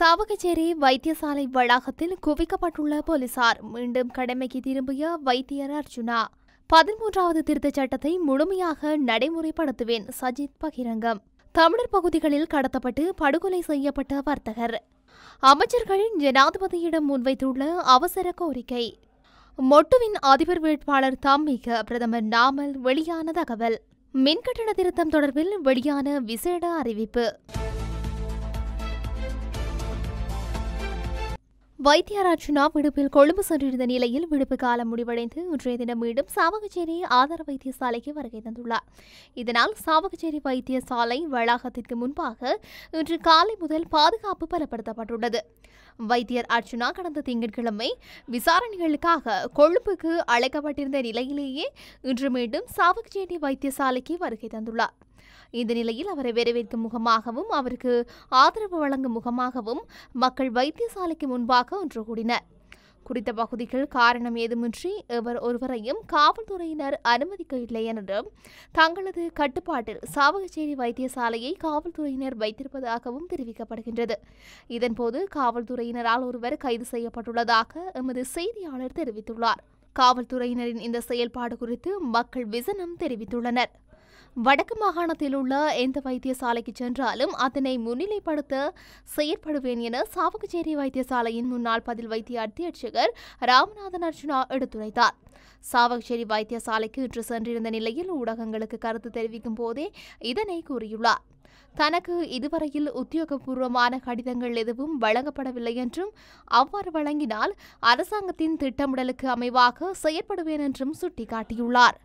சாவகச்சேரி வைத்தியசாலை வளாகத்தில் குவிக்கப்பட்டுள்ள போலீசார் மீண்டும் கடமைக்கு திரும்பிய வைத்தியர் அர்ஜுனா பதிமூன்றாவது திருத்தச் சட்டத்தை முழுமையாக நடைமுறைப்படுத்துவேன் சஜித் பகிரங்கம் தமிழர் பகுதிகளில் கடத்தப்பட்டு படுகொலை செய்யப்பட்ட வர்த்தகர் அமைச்சர்கள் ஜனாதிபதியிடம் முன்வைத்துள்ள அவசர கோரிக்கை மொட்டுவின் அதிபர் வேட்பாளர் தம்மிக பிரதமர் நாமல் வெளியான தகவல் மின்கட்டண திருத்தம் தொடர்பில் வெளியான விசேட அறிவிப்பு வைத்தியராஜ் விடுப்பில் கொழும்பு சென்றிருந்த நிலையில் விடுப்பு காலம் முடிவடைந்து இன்றைய தினம் மீண்டும் சாவகச்சேரி ஆதார வைத்தியசாலைக்கு வருகை தந்துள்ளார் இதனால் சாவகச்சேரி வைத்தியசாலை வளாகத்திற்கு முன்பாக இன்று காலை முதல் பாதுகாப்பு பலப்படுத்தப்பட்டுள்ளது வைத்தியர் அர்ச்சுனா கடந்த திங்கட்கிழமை விசாரணைகளுக்காக கொழும்புக்கு அழைக்கப்பட்டிருந்த நிலையிலேயே இன்று மீண்டும் சாவகச்சேரி வைத்தியசாலைக்கு வருகை தந்துள்ளார் இந்த நிலையில் அவரை வரவேற்கும் முகமாகவும் அவருக்கு ஆதரவு வழங்கும் முகமாகவும் மக்கள் வைத்தியசாலைக்கு முன்பாக ஒன்று கூடினர் குறித்த பகுதிகள் காரணம் ஏதுமின்றி இவர் ஒருவரையும் காவல்துறையினர் அனுமதிக்க இல்லை என்றும் தங்களது கட்டுப்பாட்டில் சாவகச்சேரி வைத்தியசாலையை காவல்துறையினர் வைத்திருப்பதாகவும் தெரிவிக்கப்படுகின்றது இதன்போது காவல்துறையினரால் ஒருவர் கைது செய்யப்பட்டுள்ளதாக எமது செய்தியாளர் தெரிவித்துள்ளார் காவல்துறையினரின் இந்த செயல்பாடு குறித்து மக்கள் விசனம் தெரிவித்துள்ளனர் வடக்கு மாகாணத்தில் உள்ள எந்த வைத்தியசாலைக்கு சென்றாலும் அதனை முன்னிலைப்படுத்த செயற்படுவேன் என சாவகச்சேரி வைத்தியசாலையின் முன்னாள் பதில் வைத்திய அத்தியட்சகர் ராமநாதன் அர்ஜுனா எடுத்துரைத்தார் சாவகச்சேரி வைத்தியசாலைக்கு இன்று சென்றிருந்த நிலையில் ஊடகங்களுக்கு கருத்து தெரிவிக்கும் போதே இதனை கூறியுள்ளார் தனக்கு இதுவரையில் உத்தியோகபூர்வமான கடிதங்கள் எதுவும் வழங்கப்படவில்லை என்றும் அவ்வாறு வழங்கினால் அரசாங்கத்தின் திட்டமிடலுக்கு அமைவாக செயற்படுவேன் என்றும் சுட்டிக்காட்டியுள்ளார்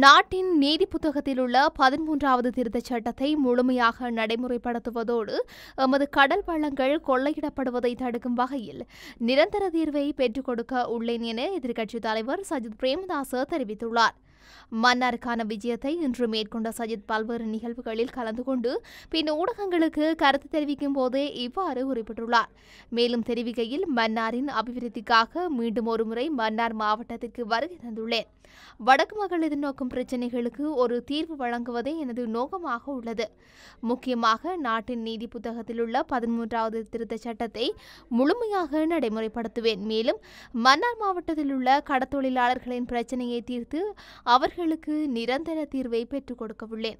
நாட்டின் நீதி புத்தகத்தில் உள்ள பதிமூன்றாவது திருத்தச் சட்டத்தை முழுமையாக நடைமுறைப்படுத்துவதோடு எமது கடல் வளங்கள் கொள்ளையிடப்படுவதை தடுக்கும் வகையில் நிரந்தர தீர்வை பெற்றுக் கொடுக்க உள்ளேன் என எதிர்க்கட்சித் தலைவர் சஜித் பிரேமதாச தெரிவித்துள்ளார் மன்னாருக்கான விஜயத்தை இன்று மேற்கொண்ட சஜித் பல்வேறு நிகழ்வுகளில் கலந்து கொண்டு பின் ஊடகங்களுக்கு கருத்து தெரிவிக்கும் போதே இவ்வாறு குறிப்பிட்டுள்ளார் மேலும் தெரிவிக்கையில் மன்னாரின் அபிவிருத்திக்காக மீண்டும் ஒருமுறை மன்னார் மாவட்டத்திற்கு வருகை தந்துள்ளேன் வடக்கு மக்கள் எதிர்நோக்கும் பிரச்சினைகளுக்கு ஒரு தீர்வு வழங்குவதே எனது நோக்கமாக உள்ளது முக்கியமாக நாட்டின் நீதி புத்தகத்தில் உள்ள பதிமூன்றாவது திருத்த சட்டத்தை முழுமையாக நடைமுறைப்படுத்துவேன் மேலும் மன்னார் மாவட்டத்தில் உள்ள கடத்தொழிலாளர்களின் பிரச்சனையை தீர்த்து அவர்களுக்கு நிரந்தர தீர்வை பெற்றுக் கொடுக்கவுள்ளேன்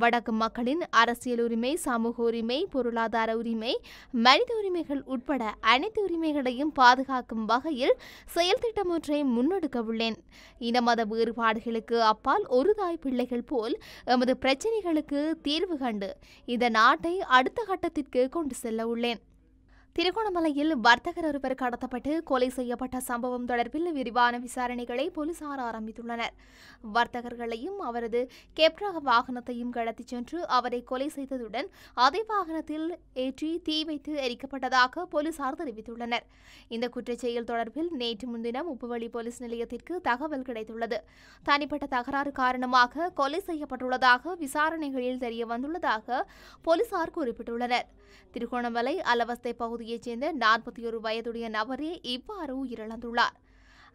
வடக்கு மக்களின் அரசியல் உரிமை சமூக உரிமை பொருளாதார உரிமை மனித உரிமைகள் உட்பட அனைத்து உரிமைகளையும் பாதுகாக்கும் வகையில் செயல் திட்டம் ஒன்றை முன்னெடுக்கவுள்ளேன் இன மத வேறுபாடுகளுக்கு அப்பால் ஒரு தாய் பிள்ளைகள் போல் எமது பிரச்சனைகளுக்கு தீர்வு கண்டு இந்த நாட்டை அடுத்த கட்டத்திற்கு கொண்டு செல்ல உள்ளேன் திருகோணமலையில் வர்த்தகர் ஒருவர் கடத்தப்பட்டு கொலை செய்யப்பட்ட சம்பவம் தொடர்பில் விரிவான விசாரணைகளை போலீசார் ஆரம்பித்துள்ளனர் வர்த்தகர்களையும் அவரது கெப்ரா வாகனத்தையும் கடத்திச் சென்று அவரை கொலை செய்ததுடன் அதே வாகனத்தில் ஏற்றி தீ வைத்து எரிக்கப்பட்டதாக போலீசார் தெரிவித்துள்ளனர் இந்த குற்றச்செயல் தொடர்பில் நேற்று முன்தினம் உப்புவழி போலீஸ் நிலையத்திற்கு தகவல் கிடைத்துள்ளது தனிப்பட்ட தகராறு காரணமாக கொலை செய்யப்பட்டுள்ளதாக விசாரணைகளில் தெரிய வந்துள்ளதாக போலீசார் குறிப்பிட்டுள்ளனர் திருகோணமலை அலவஸ்தை பகுதியைச் சேர்ந்த நாற்பத்தி ஒரு வயதுடைய நபரே இவ்வாறு உயிரிழந்துள்ளார்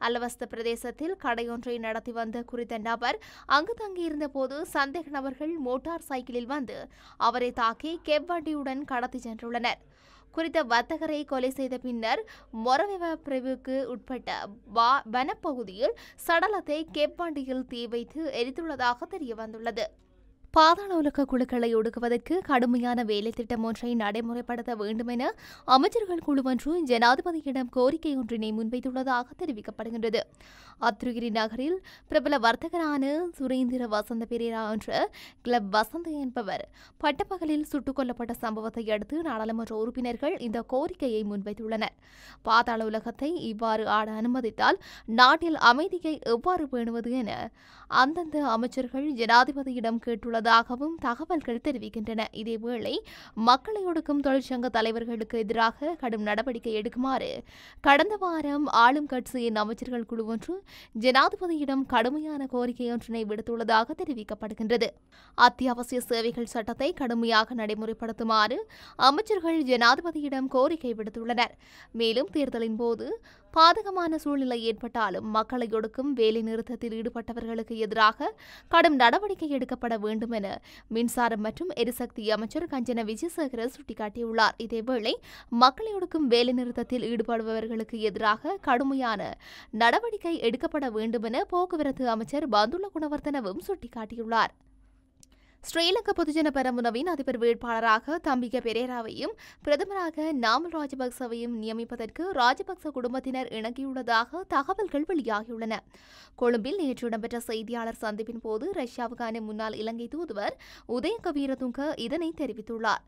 அலவஸ்த பிரதேசத்தில் கடையொன்றை நடத்தி வந்த குறித்த நபர் அங்கு தங்கியிருந்த போது சந்தேக நபர்கள் மோட்டார் சைக்கிளில் வந்து அவரை தாக்கி கெவ்வண்டியுடன் கடத்தி சென்றுள்ளனர் குறித்த வர்த்தகரை கொலை செய்த பின்னர் மொரவெவ பிரிவுக்கு உட்பட்ட வனப்பகுதியில் சடலத்தை கேப்பாண்டியில் தீ வைத்து எரித்துள்ளதாக தெரியவந்துள்ளது பாதாள உலக குழுக்களை ஒடுக்குவதற்கு கடுமையான வேலை திட்டம் ஒன்றை நடைமுறைப்படுத்த வேண்டும் என அமைச்சர்கள் குழு ஒன்று ஜனாதிபதியிடம் கோரிக்கை ஒன்றினை முன்வைத்துள்ளதாக தெரிவிக்கப்படுகின்றது அத்ருகிரி நகரில் பிரபல வர்த்தகரான சுரேந்திர வசந்த பெரியரா என்ற கிளப் வசந்த என்பவர் பட்டப்பகலில் சுட்டுக் கொல்லப்பட்ட சம்பவத்தை அடுத்து நாடாளுமன்ற உறுப்பினர்கள் இந்த கோரிக்கையை முன்வைத்துள்ளனர் பாதாள உலகத்தை இவ்வாறு ஆட அனுமதித்தால் நாட்டில் அமைதியை எவ்வாறு பேணுவது என அந்தந்த அமைச்சர்கள் ஜனாதிபதியிடம் கேட்டுள்ளது உள்ளதாகவும் தகவல்கள் தெரிவிக்கின்றன இதேவேளை மக்களை ஒடுக்கும் தொழிற்சங்க தலைவர்களுக்கு எதிராக கடும் நடவடிக்கை எடுக்குமாறு கடந்த வாரம் ஆளும் கட்சியின் அமைச்சர்கள் குழு ஒன்று ஜனாதிபதியிடம் கடுமையான கோரிக்கை ஒன்றினை விடுத்துள்ளதாக தெரிவிக்கப்படுகின்றது அத்தியாவசிய சேவைகள் சட்டத்தை கடுமையாக நடைமுறைப்படுத்துமாறு அமைச்சர்கள் ஜனாதிபதியிடம் கோரிக்கை விடுத்துள்ளனர் மேலும் தேர்தலின் போது பாதகமான சூழ்நிலை ஏற்பட்டாலும் மக்களை ஒடுக்கும் வேலைநிறுத்தத்தில் ஈடுபட்டவர்களுக்கு எதிராக கடும் நடவடிக்கை எடுக்கப்பட வேண்டும் என மின்சாரம் மற்றும் எரிசக்தி அமைச்சர் கஞ்சன விஜயசேகர சுட்டிக்காட்டியுள்ளார் இதேவேளை மக்களை ஒடுக்கும் வேலைநிறுத்தத்தில் ஈடுபடுபவர்களுக்கு எதிராக கடுமையான நடவடிக்கை எடுக்கப்பட வேண்டும் என போக்குவரத்து அமைச்சர் பந்துல குணவர்த்தனவும் சுட்டிக்காட்டியுள்ளார் ஸ்ரீலங்கா பொதுஜன பெரமுனவின் அதிபர் வேட்பாளராக தம்பிக பெரேராவையும் பிரதமராக நாமல் ராஜபக்சவையும் நியமிப்பதற்கு ராஜபக்ச குடும்பத்தினர் இணங்கியுள்ளதாக தகவல்கள் வெளியாகியுள்ளன கொழும்பில் நேற்று இடம்பெற்ற செய்தியாளர் சந்திப்பின் போது ரஷ்யாவுக்கான முன்னாள் இலங்கை தூதுவர் உதய கவீரதுங்க இதனை தெரிவித்துள்ளார்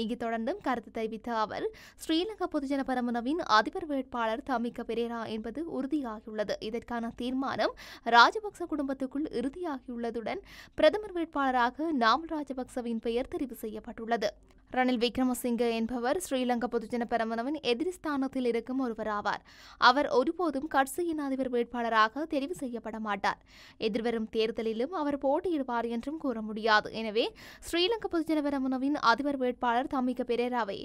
இங்கு தொடர்ந்தும் கருத்து தெரிவித்த அவர் ஸ்ரீலங்கா பொதுஜன பரமுனவின் அதிபர் வேட்பாளர் தமிக்க பெரேரா என்பது உறுதியாகியுள்ளது இதற்கான தீர்மானம் ராஜபக்ச குடும்பத்துக்குள் இறுதியாகியுள்ளதுடன் பிரதமர் வேட்பாளராக நாமல் ராஜபக்சவின் பெயர் தெரிவு செய்யப்பட்டுள்ளது ரணில் விக்ரமசிங்கே என்பவர் ஸ்ரீலங்கா பொதுஜன பெரமுனவின் எதிரிஸ்தானத்தில் இருக்கும் ஒருவராவார் அவர் ஒருபோதும் கட்சியின் அதிபர் வேட்பாளராக தெரிவு செய்யப்பட மாட்டார் எதிர்வரும் தேர்தலிலும் அவர் போட்டியிடுவார் என்றும் கூற முடியாது எனவே ஸ்ரீலங்கா பொதுஜன பெரமுனவின் அதிபர் வேட்பாளர் தமிக பெரேராவை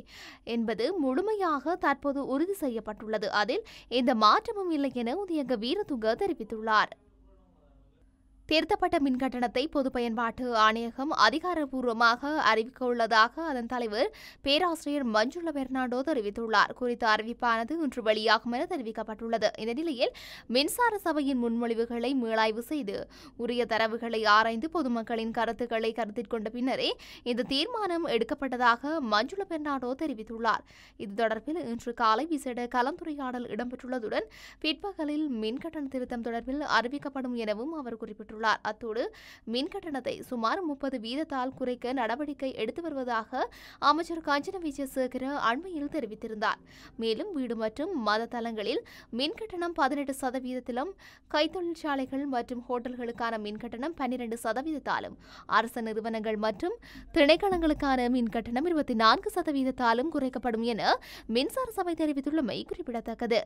என்பது முழுமையாக தற்போது உறுதி செய்யப்பட்டுள்ளது அதில் எந்த மாற்றமும் இல்லை என உதயங்க வீரதுங்க தெரிவித்துள்ளார் திருத்தப்பட்ட மின்கட்டணத்தை பொது பயன்பாட்டு ஆணையகம் அதிகாரப்பூர்வமாக அறிவிக்க உள்ளதாக அதன் தலைவர் பேராசிரியர் மஞ்சுள பெர்னாண்டோ தெரிவித்துள்ளார் குறித்த அறிவிப்பானது இன்று வெளியாகும் என தெரிவிக்கப்பட்டுள்ளது இந்த நிலையில் மின்சார சபையின் முன்மொழிவுகளை மீளாய்வு செய்து உரிய தரவுகளை ஆராய்ந்து பொதுமக்களின் கருத்துக்களை கருத்தில் கொண்ட பின்னரே இந்த தீர்மானம் எடுக்கப்பட்டதாக மஞ்சுள பெர்னாண்டோ தெரிவித்துள்ளார் இது தொடர்பில் இன்று காலை விசேட கலந்துரையாடல் இடம்பெற்றுள்ளதுடன் பிற்பகலில் மின்கட்டண திருத்தம் தொடர்பில் அறிவிக்கப்படும் எனவும் அவர் குறிப்பிட்டுள்ளார் தெரிவித்துள்ளார் அத்தோடு மின் கட்டணத்தை சுமார் முப்பது வீதத்தால் குறைக்க நடவடிக்கை எடுத்து வருவதாக அமைச்சர் காஞ்சன விஜயசேகர அண்மையில் தெரிவித்திருந்தார் மேலும் வீடு மற்றும் மத தலங்களில் மின் கட்டணம் பதினெட்டு சதவீதத்திலும் கைத்தொழிற்சாலைகள் மற்றும் ஹோட்டல்களுக்கான மின் கட்டணம் பன்னிரண்டு சதவீதத்தாலும் அரசு நிறுவனங்கள் மற்றும் திணைக்களங்களுக்கான மின் கட்டணம் இருபத்தி நான்கு சதவீதத்தாலும் குறைக்கப்படும் என மின்சார சபை தெரிவித்துள்ளமை குறிப்பிடத்தக்கது